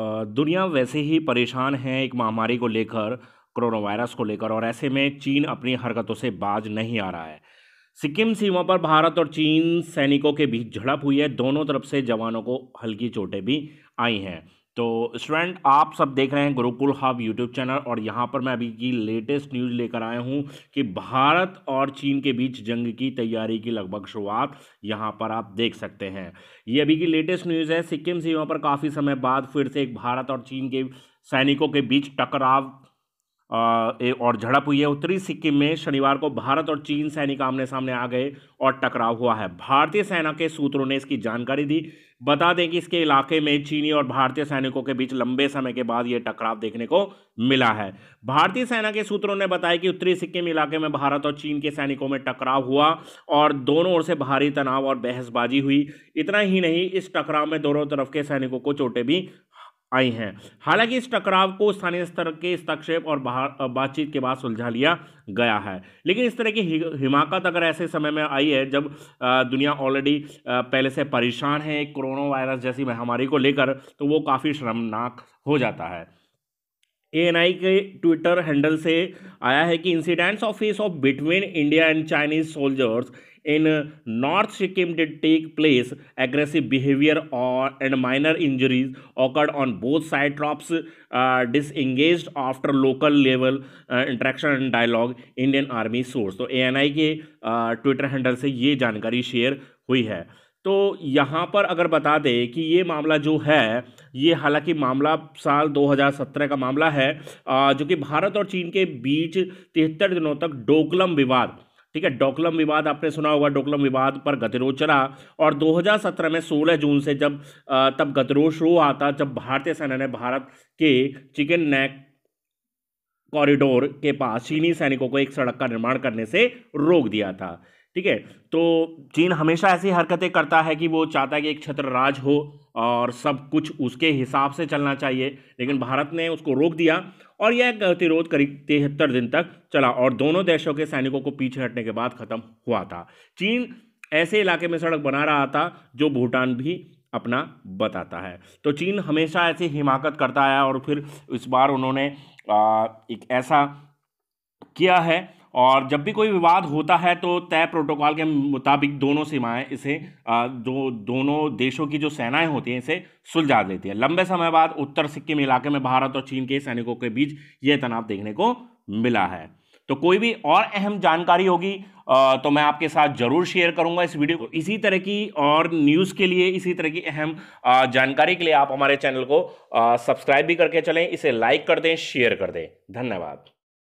दुनिया वैसे ही परेशान है एक महामारी को लेकर कोरोना वायरस को लेकर और ऐसे में चीन अपनी हरकतों से बाज नहीं आ रहा है सिक्किम सीमा पर भारत और चीन सैनिकों के बीच झड़प हुई है दोनों तरफ से जवानों को हल्की चोटें भी आई हैं तो स्टूडेंट आप सब देख रहे हैं गुरुकुल हब यूट्यूब चैनल और यहाँ पर मैं अभी की लेटेस्ट न्यूज़ लेकर आया हूँ कि भारत और चीन के बीच जंग की तैयारी की लगभग शुरुआत यहाँ पर आप देख सकते हैं ये अभी की लेटेस्ट न्यूज़ है सिक्किम सीमा पर काफ़ी समय बाद फिर से एक भारत और चीन के सैनिकों के बीच टकराव और झड़प हुई है उत्तरी सिक्किम में शनिवार को भारत और चीन सैनिक आमने सामने आ गए और टकराव हुआ है भारतीय सेना के सूत्रों ने इसकी जानकारी दी बता दें कि इसके इलाके में चीनी और भारतीय सैनिकों के बीच लंबे समय के बाद ये टकराव देखने को मिला है भारतीय सेना के सूत्रों ने बताया कि उत्तरी सिक्किम इलाके में भारत और चीन के सैनिकों में टकराव हुआ और दोनों ओर से भारी तनाव और बहसबाजी हुई इतना ही नहीं इस टकराव में दोनों तरफ के सैनिकों को चोटें भी आई हैं हालांकि इस टकराव को स्थानीय स्तर के हस्तक्षेप और बातचीत के बाद सुलझा लिया गया है लेकिन इस तरह की हिमाकत अगर ऐसे समय में आई है जब दुनिया ऑलरेडी पहले से परेशान है कोरोना वायरस जैसी महामारी को लेकर तो वो काफ़ी शर्मनाक हो जाता है आई के ट्विटर हैंडल से आया है कि incidents of face off between India and Chinese soldiers in north Sikkim did take place aggressive behaviour और and minor injuries occurred on both side troops disengage after local level interaction and dialogue Indian army source तो आई के Twitter uh, handle से ये जानकारी share हुई है तो यहाँ पर अगर बता दें कि ये मामला जो है ये हालांकि मामला साल 2017 का मामला है जो कि भारत और चीन के बीच तिहत्तर दिनों तक डोकलम विवाद ठीक है डोकलम विवाद आपने सुना होगा डोकलम विवाद पर गतिरोध चला और 2017 में 16 जून से जब तब गतिरोध शुरू आता जब भारतीय सेना ने भारत के चिकन नेक कॉरिडोर के पास चीनी सैनिकों को एक सड़क का निर्माण करने से रोक दिया था ठीक है तो चीन हमेशा ऐसी हरकतें करता है कि वो चाहता है कि एक छत्र राज हो और सब कुछ उसके हिसाब से चलना चाहिए लेकिन भारत ने उसको रोक दिया और यह गतिरोध करीब तिहत्तर दिन तक चला और दोनों देशों के सैनिकों को पीछे हटने के बाद ख़त्म हुआ था चीन ऐसे इलाके में सड़क बना रहा था जो भूटान भी अपना बताता है तो चीन हमेशा ऐसी हिमाकत करता है और फिर इस बार उन्होंने एक ऐसा किया है और जब भी कोई विवाद होता है तो तय प्रोटोकॉल के मुताबिक दोनों सीमाएं इसे दो दोनों देशों की जो सेनाएं होती हैं इसे सुलझा देती हैं लंबे समय बाद उत्तर सिक्किम इलाके में भारत और चीन के सैनिकों के बीच ये तनाव देखने को मिला है तो कोई भी और अहम जानकारी होगी तो मैं आपके साथ जरूर शेयर करूंगा इस वीडियो को इसी तरह की और न्यूज़ के लिए इसी तरह की अहम जानकारी के लिए आप हमारे चैनल को सब्सक्राइब भी करके चलें इसे लाइक कर दें शेयर कर दें धन्यवाद